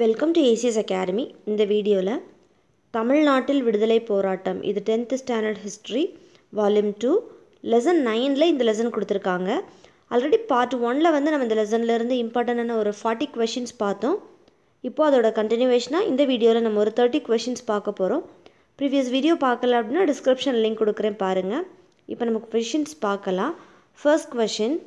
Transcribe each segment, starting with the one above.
welcome to ACS academy இந்த வீடியோவில் தமிழ்நாட்டில் விடுதலை போராட்டம் இது tenth standard history volume two lesson நைனில் இந்த லெசன் கொடுத்துருக்காங்க ஆல்ரெடி பார்ட் ஒனில் வந்து நம்ம இந்த லெசன்லேருந்து இம்பார்ட்டண்டான ஒரு ஃபார்ட்டி கொஷின்ஸ் பார்த்தோம் இப்போ அதோட கண்டினியூவேஷனாக இந்த வீடியோவில் நம்ம ஒரு தேர்ட்டி கொஷின்ஸ் பார்க்க போகிறோம் ப்ரீவியஸ் வீடியோ பார்க்கல அப்படின்னா டிஸ்கிரிப்ஷன் லிங்க் கொடுக்குறேன் பாருங்கள் இப்போ நமக்கு கொஷின்ஸ் பார்க்கலாம் ஃபர்ஸ்ட் கொஷின்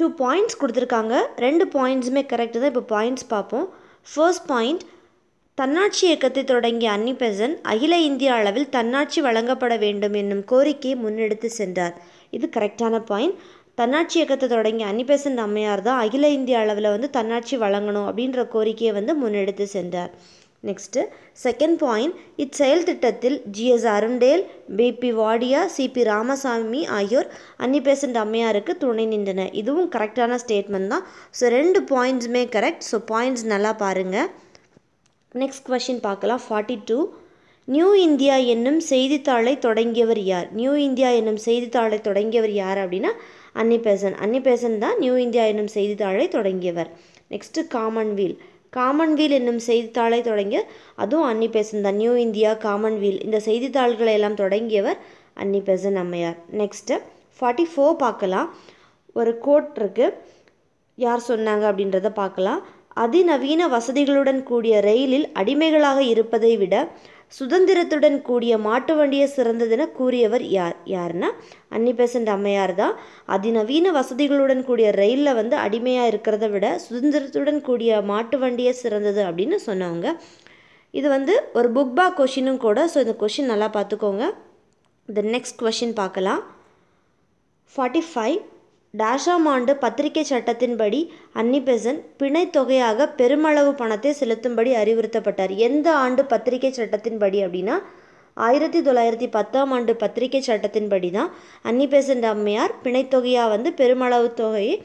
டூ பாயிண்ட்ஸ் கொடுத்துருக்காங்க ரெண்டு பாயிண்ட்ஸுமே கரெக்டு தான் இப்போ பாயிண்ட்ஸ் பார்ப்போம் ஃபர்ஸ்ட் பாயிண்ட் தன்னாட்சி இயக்கத்தை தொடங்கிய அன்னிபெசன் அகில இந்திய அளவில் தன்னாட்சி வழங்கப்பட வேண்டும் என்னும் கோரிக்கையை முன்னெடுத்து சென்றார் இது கரெக்டான பாயிண்ட் தன்னாட்சி இயக்கத்தை தொடங்கிய அன்னிபெசன் அம்மையார் தான் அகில இந்திய அளவில் வந்து தன்னாட்சி வழங்கணும் அப்படின்ற கோரிக்கையை வந்து முன்னெடுத்து சென்றார் நெக்ஸ்ட்டு செகண்ட் பாயிண்ட் இச்செயல் திட்டத்தில் GS Arundale BP Wadia CP Ramaswamy ஆகியோர் பேசண்ட் அம்மையாருக்கு துணை நின்றனர் இதுவும் கரெக்டான ஸ்டேட்மெண்ட் தான் ஸோ ரெண்டு பாயிண்ட்ஸுமே கரெக்ட் ஸோ பாயிண்ட்ஸ் நல்லா பாருங்கள் நெக்ஸ்ட் கொஷின் பார்க்கலாம் ஃபார்ட்டி டூ நியூ இந்தியா என்னும் செய்தித்தாளை தொடங்கியவர் யார் நியூ இந்தியா என்னும் செய்தித்தாளை தொடங்கியவர் யார் அப்படின்னா அன்னி பேசன் அன்னி பேசன் தான் நியூ இந்தியா என்னும் செய்தித்தாளை தொடங்கியவர் நெக்ஸ்ட்டு காமன்வீல் காமன்வீல் என்னும் செய்தித்தாளை தொடங்கிய அதுவும் அன்னி பெசன் தான் நியூ இந்தியா காமன்வீல் இந்த செய்தித்தாள்களை எல்லாம் தொடங்கியவர் அன்னி பெசன் அம்மையார் நெக்ஸ்ட்டு ஃபார்ட்டி ஃபோர் பார்க்கலாம் ஒரு கோட் இருக்குது யார் சொன்னாங்க அப்படின்றத பார்க்கலாம் அதிநவீன வசதிகளுடன் கூடிய ரயிலில் அடிமைகளாக இருப்பதை விட சுதந்திரத்துடன் கூடிய மாட்டு வண்டியை சிறந்ததென கூறியவர் யார் யாருன்னா அன்னிபெசன்ட் அம்மையார் தான் அதிநவீன வசதிகளுடன் கூடிய ரயிலில் வந்து அடிமையாக இருக்கிறத விட சுதந்திரத்துடன் கூடிய மாட்டு வண்டியை சிறந்தது அப்படின்னு சொன்னவங்க இது வந்து ஒரு புக் பா கொஷினும் கூட ஸோ இந்த கொஷின் நல்லா பார்த்துக்கோங்க த நெக்ஸ்ட் கொஷின் பார்க்கலாம் ஃபார்ட்டி ஃபைவ் டாஷாம் ஆண்டு பத்திரிகை சட்டத்தின்படி படி பெசன்ட் பிணை தொகையாக பெருமளவு பணத்தை செலுத்தும்படி அறிவுறுத்தப்பட்டார் எந்த ஆண்டு பத்திரிகை சட்டத்தின்படி அப்படின்னா ஆயிரத்தி தொள்ளாயிரத்தி பத்தாம் ஆண்டு பத்திரிகை சட்டத்தின்படி தான் அன்னிபெசன்ட் அம்மையார் பிணைத்தொகையாக வந்து பெருமளவு தொகையை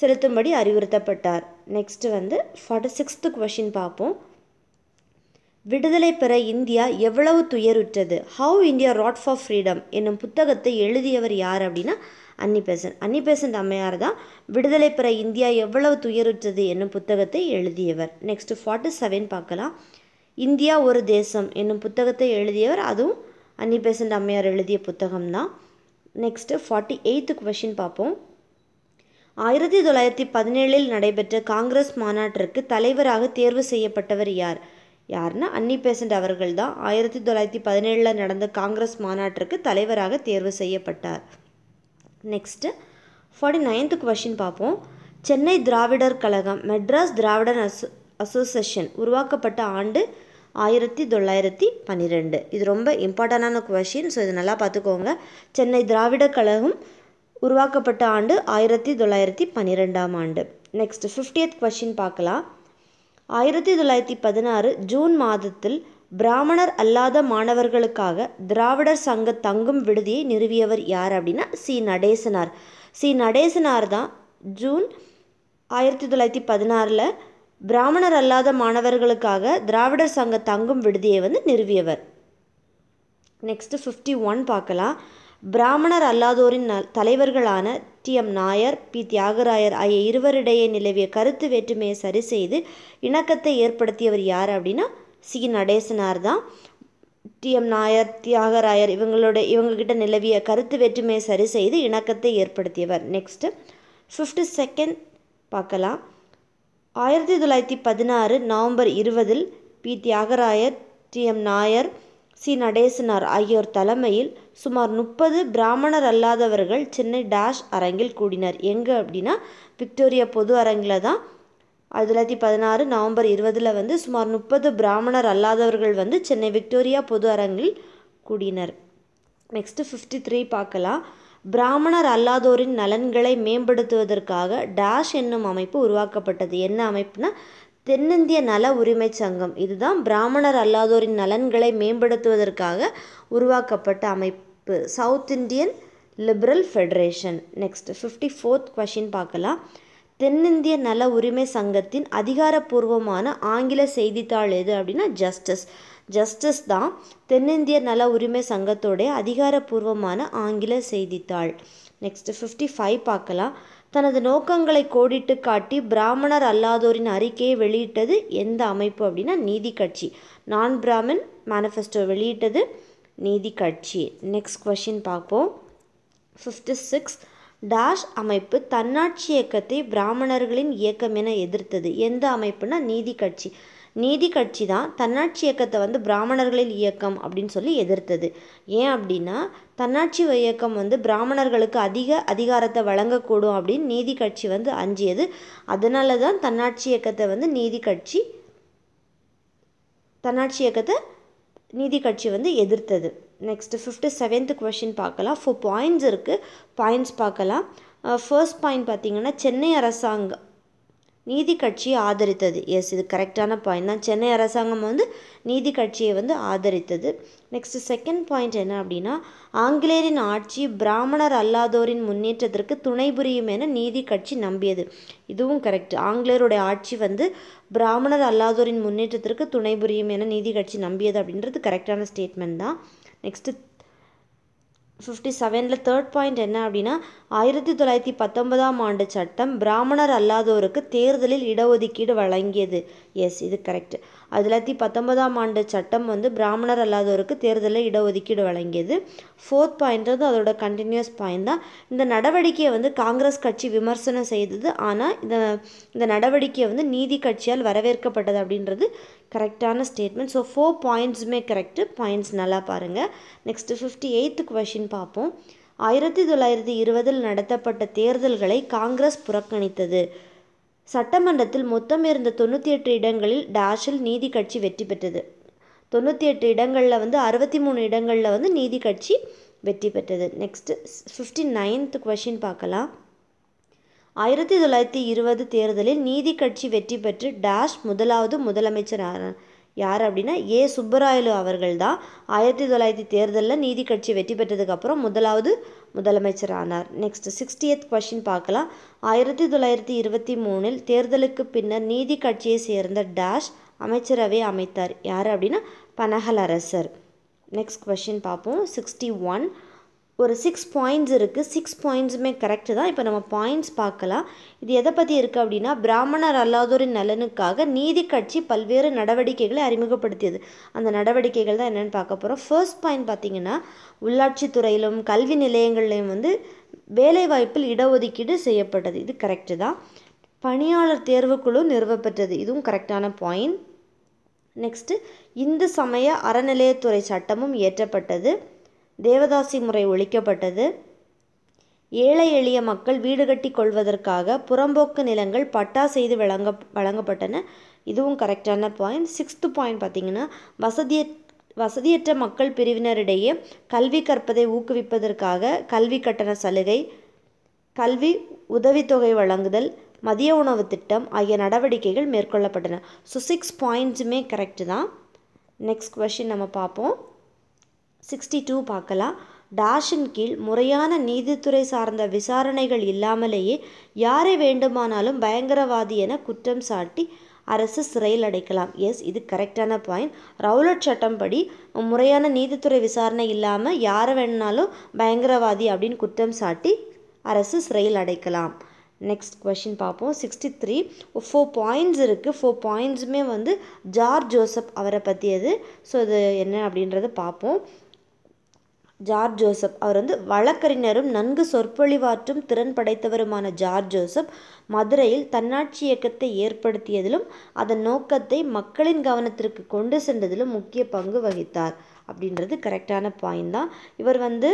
செலுத்தும்படி அறிவுறுத்தப்பட்டார் நெக்ஸ்ட் வந்து ஃபார்ட்டி சிக்ஸ்த்து கொஷின் பார்ப்போம் விடுதலை பெற இந்தியா எவ்வளவு துயருற்றது how India wrought for freedom என்னும் புத்தகத்தை எழுதியவர் யார் அப்படின்னா அன்னி அன்னிபெசன்ட் அம்மையார் தான் விடுதலை பெற இந்தியா எவ்வளவு துயருற்றது என்னும் புத்தகத்தை எழுதியவர் நெக்ஸ்ட் ஃபார்ட்டி செவன் பார்க்கலாம் இந்தியா ஒரு தேசம் என்னும் புத்தகத்தை எழுதியவர் அதுவும் அன்னிபெசன்ட் அம்மையார் எழுதிய புத்தகம் தான் நெக்ஸ்ட்டு ஃபார்ட்டி எயித்து கொஷின் பார்ப்போம் ஆயிரத்தி தொள்ளாயிரத்தி பதினேழில் நடைபெற்ற காங்கிரஸ் மாநாட்டிற்கு தலைவராக தேர்வு செய்யப்பட்டவர் யார் யாருன்னா அன்னி பேசண்ட் அவர்கள் தான் ஆயிரத்தி தொள்ளாயிரத்தி பதினேழில் நடந்த காங்கிரஸ் மாநாட்டிற்கு தலைவராக தேர்வு செய்யப்பட்டார் நெக்ஸ்ட்டு ஃபார்ட்டி நைன்த்து கொஷின் பார்ப்போம் சென்னை திராவிடர் கழகம் மெட்ராஸ் திராவிடர் அசோ அசோசியேஷன் உருவாக்கப்பட்ட ஆண்டு ஆயிரத்தி தொள்ளாயிரத்தி பன்னிரெண்டு இது ரொம்ப இம்பார்ட்டண்டான கொஷின் ஸோ இது நல்லா பார்த்துக்கோங்க சென்னை திராவிடர் கழகம் உருவாக்கப்பட்ட ஆண்டு ஆயிரத்தி தொள்ளாயிரத்தி பன்னிரெண்டாம் ஆண்டு நெக்ஸ்ட் ஃபிஃப்டியத் கொஷின் பார்க்கலாம் ஆயிரத்தி தொள்ளாயிரத்தி பதினாறு ஜூன் மாதத்தில் பிராமணர் அல்லாத மாணவர்களுக்காக திராவிடர் சங்க தங்கும் விடுதியை நிறுவியவர் யார் அப்படின்னா சி நடேசனார் சி நடேசனார் தான் ஜூன் ஆயிரத்தி தொள்ளாயிரத்தி பதினாறில் பிராமணர் அல்லாத மாணவர்களுக்காக திராவிடர் சங்க தங்கும் விடுதியை வந்து நிறுவியவர் நெக்ஸ்ட்டு ஃபிஃப்டி ஒன் பார்க்கலாம் பிராமணர் அல்லாதோரின் தலைவர்களான T M Nair P Thyagarayar ஆகிய இருவரிடையே நிலவிய கருத்து வேற்றுமையை சரி செய்து இணக்கத்தை ஏற்படுத்தியவர் யார் அப்படின்னா சி நடேசனார் தான் டி எம் நாயர் தியாகராயர் இவங்களோட இவங்கக்கிட்ட நிலவிய கருத்து வேற்றுமையை சரி செய்து இணக்கத்தை ஏற்படுத்தியவர் நெக்ஸ்ட்டு ஃபிஃப்டி செகண்ட் பார்க்கலாம் ஆயிரத்தி தொள்ளாயிரத்தி பதினாறு நவம்பர் இருபதில் P Thyagarayar T M Nair C Natesanar ஆகியோர் தலைமையில் சுமார் முப்பது பிராமணர் அல்லாதவர்கள் சென்னை டேஷ் அரங்கில் கூடினர் எங்கே அப்படின்னா விக்டோரியா பொது அரங்கில் தான் ஆயிரத்தி தொள்ளாயிரத்தி பதினாறு நவம்பர் இருபதில் வந்து சுமார் முப்பது பிராமணர் அல்லாதவர்கள் வந்து சென்னை விக்டோரியா பொது அரங்கில் கூடினர் நெக்ஸ்ட்டு ஃபிஃப்டி த்ரீ பார்க்கலாம் பிராமணர் அல்லாதோரின் நலன்களை மேம்படுத்துவதற்காக டேஷ் என்னும் அமைப்பு உருவாக்கப்பட்டது என்ன அமைப்புனா தென்னிந்திய நல உரிமை சங்கம் இதுதான் பிராமணர் அல்லாதோரின் நலன்களை மேம்படுத்துவதற்காக உருவாக்கப்பட்ட அமைப்பு South Indian Liberal Federation next fifty fourth question பார்க்கலாம் தென்னிந்திய நல உரிமை சங்கத்தின் அதிகாரப்பூர்வமான ஆங்கில செய்தித்தாள் எது அப்படின்னா ஜஸ்டிஸ் ஜஸ்டிஸ் தான் தென்னிந்திய நல உரிமை சங்கத்தோடைய அதிகாரப்பூர்வமான ஆங்கில செய்தித்தாள் நெக்ஸ்ட்டு ஃபிஃப்டி ஃபைவ் பார்க்கலாம் தனது நோக்கங்களை கோடிட்டு காட்டி பிராமணர் அல்லாதோரின் அறிக்கையை வெளியிட்டது எந்த அமைப்பு அப்படின்னா நீதி கட்சி நான் பிராமின் மேனிஃபெஸ்டோ வெளியிட்டது நீதி கட்சி நெக்ஸ்ட் கொஷின் பார்ப்போம் ஃபிஃப்டி சிக்ஸ் டாஷ் அமைப்பு தன்னாட்சி இயக்கத்தை பிராமணர்களின் இயக்கம் என எதிர்த்தது எந்த அமைப்புனா நீதி கட்சி நீதி கட்சி தான் தன்னாட்சி இயக்கத்தை வந்து பிராமணர்களின் இயக்கம் அப்படின்னு சொல்லி எதிர்த்தது ஏன் அப்படின்னா தன்னாட்சி இயக்கம் வந்து பிராமணர்களுக்கு அதிக அதிகாரத்தை வழங்கக்கூடும் அப்படின்னு நீதி கட்சி வந்து அஞ்சியது அதனால தான் தன்னாட்சி இயக்கத்தை வந்து நீதி கட்சி தன்னாட்சி இயக்கத்தை நீதி கட்சி வந்து எதிர்த்தது நெக்ஸ்ட்டு ஃபிஃப்த்து செவன்த்து கொஷின் பார்க்கலாம் ஃபோர் பாயிண்ட்ஸ் இருக்குது பாயிண்ட்ஸ் பார்க்கலாம் ஃபர்ஸ்ட் uh, பாயிண்ட் பார்த்திங்கன்னா சென்னை அரசாங்கம் நீதி கட்சியை ஆதரித்தது எஸ் இது கரெக்டான பாயிண்ட் தான் சென்னை அரசாங்கம் வந்து நீதி கட்சியை வந்து ஆதரித்தது நெக்ஸ்ட்டு செகண்ட் பாயிண்ட் என்ன அப்படின்னா ஆங்கிலேயரின் ஆட்சி பிராமணர் அல்லாதோரின் முன்னேற்றத்திற்கு துணை புரியும் என நீதி கட்சி நம்பியது இதுவும் கரெக்ட் ஆங்கிலேயருடைய ஆட்சி வந்து பிராமணர் அல்லாதோரின் முன்னேற்றத்திற்கு துணை புரியும் என நீதி கட்சி நம்பியது அப்படின்றது கரெக்டான ஸ்டேட்மெண்ட் தான் நெக்ஸ்ட்டு ஃபிஃப்டி செவனில் தேர்ட் பாயிண்ட் என்ன அப்படின்னா ஆயிரத்தி தொள்ளாயிரத்தி பத்தொன்பதாம் ஆண்டு சட்டம் பிராமணர் அல்லாதோருக்கு தேர்தலில் இடஒதுக்கீடு வழங்கியது எஸ் இது கரெக்ட் அது எல்லாத்தி பத்தொன்பதாம் ஆண்டு சட்டம் வந்து பிராமணர் அல்லாதவருக்கு தேர்தலில் இடஒதுக்கீடு வழங்கியது ஃபோர்த் பாயிண்ட் வந்து அதோட கண்டினியூஸ் பாயிண்ட் தான் இந்த நடவடிக்கையை வந்து காங்கிரஸ் கட்சி விமர்சனம் செய்தது ஆனால் இந்த இந்த நடவடிக்கையை வந்து நீதி கட்சியால் வரவேற்கப்பட்டது அப்படின்றது கரெக்டான ஸ்டேட்மெண்ட் ஸோ ஃபோர் பாயிண்ட்ஸுமே கரெக்டு பாயிண்ட்ஸ் நல்லா பாருங்கள் நெக்ஸ்ட்டு ஃபிஃப்டி எயித்து கொஷின் பார்ப்போம் ஆயிரத்தி தொள்ளாயிரத்தி இருபதில் நடத்தப்பட்ட தேர்தல்களை காங்கிரஸ் புறக்கணித்தது சட்டமன்றத்தில் மொத்தம் இருந்த தொண்ணூற்றி எட்டு இடங்களில் டாஷில் நீதி கட்சி வெற்றி பெற்றது தொண்ணூற்றி எட்டு இடங்களில் வந்து அறுபத்தி மூணு இடங்களில் வந்து நீதி கட்சி வெற்றி பெற்றது நெக்ஸ்ட்டு ஃபிஃப்டி நைன்த் கொஷின் பார்க்கலாம் ஆயிரத்தி தொள்ளாயிரத்தி இருபது தேர்தலில் நீதி கட்சி வெற்றி பெற்று டாஷ் முதலாவது முதலமைச்சர் ஆனார் யார் அப்படின்னா ஏ சுப்பராயலு அவர்கள் தான் ஆயிரத்தி தொள்ளாயிரத்தி தேர்தலில் நீதி கட்சி வெற்றி பெற்றதுக்கப்புறம் முதலாவது முதலமைச்சர் ஆனார் நெக்ஸ்ட் சிக்ஸ்டியத் கொஷின் பார்க்கலாம் ஆயிரத்தி தொள்ளாயிரத்தி இருபத்தி மூணில் தேர்தலுக்கு பின்னர் நீதி கட்சியை சேர்ந்த டேஷ் அமைச்சரவை அமைத்தார் யார் அப்படின்னா பனகலரசர் நெக்ஸ்ட் கொஷின் பார்ப்போம் சிக்ஸ்டி ஒன் ஒரு சிக்ஸ் பாயிண்ட்ஸ் இருக்குது சிக்ஸ் பாயிண்ட்ஸுமே கரெக்டு தான் இப்போ நம்ம பாயிண்ட்ஸ் பார்க்கலாம் இது எதை பற்றி இருக்குது அப்படின்னா பிராமணர் அல்லாதோரின் நலனுக்காக நீதி கட்சி பல்வேறு நடவடிக்கைகளை அறிமுகப்படுத்தியது அந்த நடவடிக்கைகள் தான் என்னென்னு பார்க்க போகிறோம் ஃபர்ஸ்ட் பாயிண்ட் பார்த்திங்கன்னா உள்ளாட்சித்துறையிலும் கல்வி நிலையங்கள்லையும் வந்து வேலைவாய்ப்பில் இடஒதுக்கீடு செய்யப்பட்டது இது கரெக்டு தான் பணியாளர் தேர்வுக்குழு நிறுவப்பட்டது இதுவும் கரெக்டான பாயிண்ட் நெக்ஸ்ட்டு இந்து சமய அறநிலையத்துறை சட்டமும் இயற்றப்பட்டது தேவதாசி முறை ஒழிக்கப்பட்டது ஏழை எளிய மக்கள் வீடு கட்டி கொள்வதற்காக புறம்போக்கு நிலங்கள் பட்டா செய்து வழங்க வழங்கப்பட்டன இதுவும் கரெக்டான பாயிண்ட் சிக்ஸ்த்து பாயிண்ட் பார்த்திங்கன்னா வசதிய வசதியற்ற மக்கள் பிரிவினரிடையே கல்வி கற்பதை ஊக்குவிப்பதற்காக கல்வி கட்டண சலுகை கல்வி உதவித்தொகை வழங்குதல் மதிய உணவு திட்டம் ஆகிய நடவடிக்கைகள் மேற்கொள்ளப்பட்டன ஸோ சிக்ஸ் பாயிண்ட்ஸுமே கரெக்டு தான் நெக்ஸ்ட் கொஷின் நம்ம பார்ப்போம் சிக்ஸ்டி டூ பார்க்கலாம் டாஷின் கீழ் முறையான நீதித்துறை சார்ந்த விசாரணைகள் இல்லாமலேயே யாரை வேண்டுமானாலும் பயங்கரவாதி என குற்றம் சாட்டி அரசு சிறையில் அடைக்கலாம் எஸ் இது கரெக்டான பாயிண்ட் ரவுலட் சட்டம் படி முறையான நீதித்துறை விசாரணை இல்லாமல் யாரை வேணுனாலும் பயங்கரவாதி அப்படின்னு குற்றம் சாட்டி அரசு சிறையில் அடைக்கலாம் நெக்ஸ்ட் கொஷின் பார்ப்போம் சிக்ஸ்டி த்ரீ ஃபோர் பாயிண்ட்ஸ் இருக்குது ஃபோர் பாயிண்ட்ஸுமே வந்து ஜார்ஜ் ஜோசப் அவரை பற்றியது ஸோ இது என்ன அப்படின்றத பார்ப்போம் ஜார்ஜ் ஜோசப் அவர் வந்து வழக்கறிஞரும் நன்கு சொற்பொழிவாற்றும் திறன் படைத்தவருமான ஜார்ஜ் ஜோசப் மதுரையில் தன்னாட்சி இயக்கத்தை ஏற்படுத்தியதிலும் அதன் நோக்கத்தை மக்களின் கவனத்திற்கு கொண்டு சென்றதிலும் முக்கிய பங்கு வகித்தார் அப்படின்றது கரெக்டான பாயிண்ட் தான் இவர் வந்து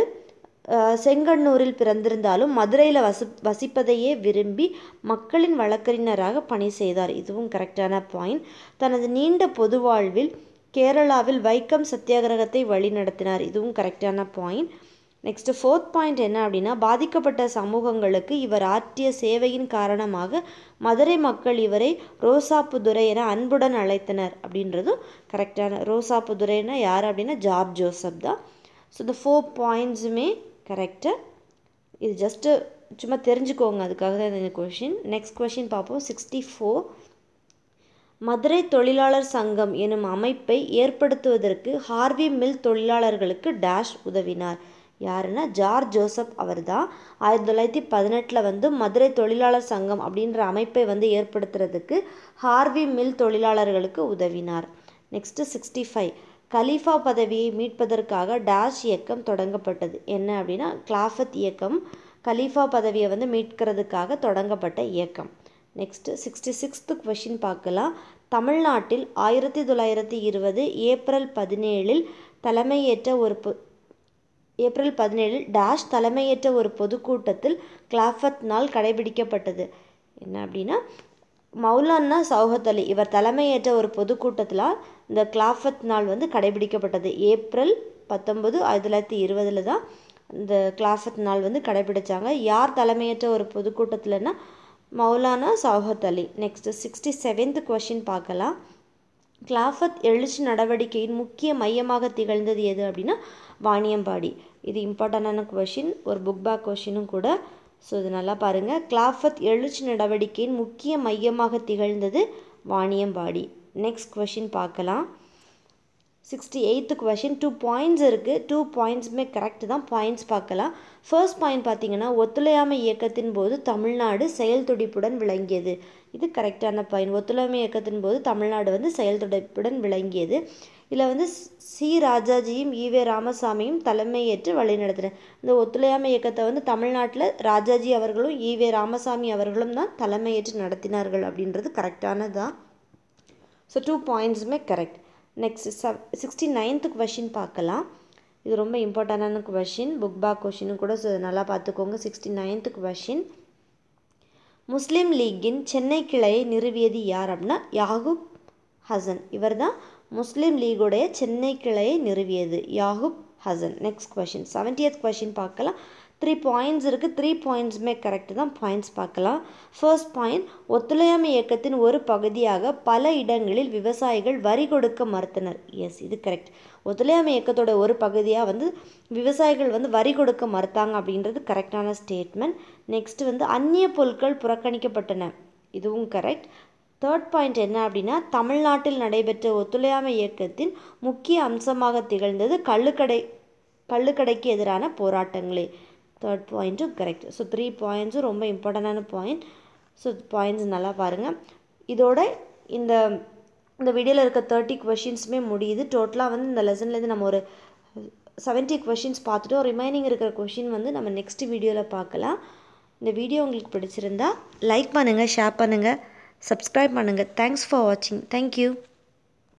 செங்கண்ணூரில் பிறந்திருந்தாலும் மதுரையில் வசி வசிப்பதையே விரும்பி மக்களின் வழக்கறிஞராக பணி செய்தார் இதுவும் கரெக்டான பாயிண்ட் தனது நீண்ட பொது வாழ்வில் கேரளாவில் வைக்கம் சத்தியாகிரகத்தை வழிநடத்தினார் இதுவும் கரெக்டான பாயிண்ட் நெக்ஸ்ட்டு ஃபோர்த் பாயிண்ட் என்ன அப்படின்னா பாதிக்கப்பட்ட சமூகங்களுக்கு இவர் ஆற்றிய சேவையின் காரணமாக மதுரை மக்கள் இவரை ரோசாப்புதுரை என அன்புடன் அழைத்தனர் அப்படின்றதும் கரெக்டான ரோசாப்புதுரைனா யார் அப்படின்னா ஜார்ஜ் ஜோசப் தான் ஸோ இந்த ஃபோர் பாயிண்ட்ஸுமே கரெக்டாக இது ஜஸ்ட்டு சும்மா தெரிஞ்சுக்கோங்க அதுக்காக தான் இந்த கொஷின் நெக்ஸ்ட் கொஷின் பார்ப்போம் சிக்ஸ்டி ஃபோர் மதுரை தொழிலாளர் சங்கம் எனும் அமைப்பை ஏற்படுத்துவதற்கு ஹார்வி மில் தொழிலாளர்களுக்கு டேஷ் உதவினார் யாருன்னா ஜார் ஜோசப் அவர் தான் ஆயிரத்தி தொள்ளாயிரத்தி பதினெட்டில் வந்து மதுரை தொழிலாளர் சங்கம் அப்படின்ற அமைப்பை வந்து ஏற்படுத்துறதுக்கு ஹார்வி மில் தொழிலாளர்களுக்கு உதவினார் நெக்ஸ்ட்டு சிக்ஸ்டி ஃபைவ் கலீஃபா பதவியை மீட்பதற்காக டேஷ் இயக்கம் தொடங்கப்பட்டது என்ன அப்படின்னா கிளாஃபத் இயக்கம் கலீஃபா பதவியை வந்து மீட்கிறதுக்காக தொடங்கப்பட்ட இயக்கம் நெக்ஸ்ட்டு சிக்ஸ்டி சிக்ஸ்த்து கொஷின் பார்க்கலாம் தமிழ்நாட்டில் ஆயிரத்தி தொள்ளாயிரத்தி இருபது ஏப்ரல் பதினேழில் தலைமையேற்ற ஒரு பொ ஏப்ரல் பதினேழில் டேஷ் தலைமையேற்ற ஒரு பொதுக்கூட்டத்தில் கிளாஃபத் நாள் கடைபிடிக்கப்பட்டது என்ன அப்படின்னா மௌலானா சௌஹத் அலி இவர் தலைமையேற்ற ஒரு பொதுக்கூட்டத்தில் இந்த கிளாஃபத் நாள் வந்து கடைபிடிக்கப்பட்டது ஏப்ரல் பத்தொம்பது ஆயிரத்தி தொள்ளாயிரத்தி இருபதில் தான் இந்த கிளாஃபத் நாள் வந்து கடைபிடிச்சாங்க யார் தலைமையேற்ற ஒரு பொதுக்கூட்டத்தில்னா Maulana Shaukat Ali next sixty seventh question பார்க்கலாம் கிளாஃபத் எழுச்சி நடவடிக்கையின் முக்கிய மையமாக திகழ்ந்தது எது அப்படின்னா வாணியம்பாடி இது இம்பார்ட்டண்டான கொஷின் ஒரு புக் பேக் கொஷினும் கூட ஸோ இது நல்லா பாருங்கள் கிளாஃபத் எழுச்சி நடவடிக்கையின் முக்கிய மையமாக திகழ்ந்தது வாணியம்பாடி நெக்ஸ்ட் கொஷின் பார்க்கலாம் sixty eight question two points இருக்குது டூ பாயிண்ட்ஸுமே கரெக்ட் தான் பாயிண்ட்ஸ் பார்க்கலாம் ஃபர்ஸ்ட் பாயிண்ட் பார்த்தீங்கன்னா ஒத்துழையாமை இயக்கத்தின் போது தமிழ்நாடு செயல் துடிப்புடன் விளங்கியது இது கரெக்டான பாயிண்ட் ஒத்துழையாமை இயக்கத்தின் போது தமிழ்நாடு வந்து செயல் துடிப்புடன் விளங்கியது இதில் வந்து சி ராஜாஜியும் ஈவே ராமசாமியும் தலைமையேற்று வழிநடத்தினர் இந்த ஒத்துழையாமை இயக்கத்தை வந்து தமிழ்நாட்டில் ராஜாஜி அவர்களும் ஈவே ராமசாமி அவர்களும் தான் தலைமையேற்று நடத்தினார்கள் அப்படின்றது கரெக்டானதான் ஸோ டூ பாயிண்ட்ஸுமே கரெக்ட் நெக்ஸ்ட் சவ் சிக்ஸ்டி நைன்த்து கொஷின் பார்க்கலாம் இது ரொம்ப இம்பார்ட்டண்டான கொஷின் புக் பாக் கொஷின்னு கூட நல்லா பார்த்துக்கோங்க சிக்ஸ்டி நைன்த்து கொஷின் முஸ்லீம் லீக்கின் சென்னை கிளையை நிறுவியது யார் அப்படின்னா யாகுப் ஹசன் இவர் தான் முஸ்லீம் லீகுடைய சென்னை கிளையை நிறுவியது Yakub Hasan next question seventieth question பார்க்கலாம் த்ரீ பாயிண்ட்ஸ் இருக்குது த்ரீ பாயிண்ட்ஸுமே கரெக்டு தான் பாயிண்ட்ஸ் பார்க்கலாம் ஃபர்ஸ்ட் பாயிண்ட் ஒத்துழையாமை இயக்கத்தின் ஒரு பகுதியாக பல இடங்களில் விவசாயிகள் வரி கொடுக்க மறுத்தனர் எஸ் இது கரெக்ட் ஒத்துழையாமை இயக்கத்தோட ஒரு பகுதியாக வந்து விவசாயிகள் வந்து வரி கொடுக்க மறுத்தாங்க அப்படின்றது கரெக்டான ஸ்டேட்மெண்ட் நெக்ஸ்ட் வந்து அந்நிய பொருட்கள் புறக்கணிக்கப்பட்டன இதுவும் கரெக்ட் தேர்ட் பாயிண்ட் என்ன அப்படின்னா தமிழ்நாட்டில் நடைபெற்ற ஒத்துழையாமை இயக்கத்தின் முக்கிய அம்சமாக திகழ்ந்தது கள்ளுக்கடை கள்ளுக்கடைக்கு எதிரான போராட்டங்களே தேர்ட் பாயிண்ட்டும் கரெக்ட் ஸோ த்ரீ பாயிண்ட்ஸும் ரொம்ப இம்பார்ட்டண்டான பாயிண்ட் ஸோ பாயிண்ட்ஸ் நல்லா பாருங்கள் இதோட இந்த இந்த வீடியோவில் இருக்க தேர்ட்டி கொஷின்ஸுமே முடியுது டோட்டலாக வந்து இந்த லெசன்லேருந்து நம்ம ஒரு செவன்ட்டி கொஷின்ஸ் பார்த்துட்டு ரிமைனிங் இருக்கிற கொஷின் வந்து நம்ம நெக்ஸ்ட் வீடியோவில் பார்க்கலாம் இந்த வீடியோ உங்களுக்கு பிடிச்சிருந்தா லைக் பண்ணுங்கள் ஷேர் பண்ணுங்கள் சப்ஸ்கிரைப் பண்ணுங்கள் தேங்க்ஸ் ஃபார் வாட்சிங் தேங்க்யூ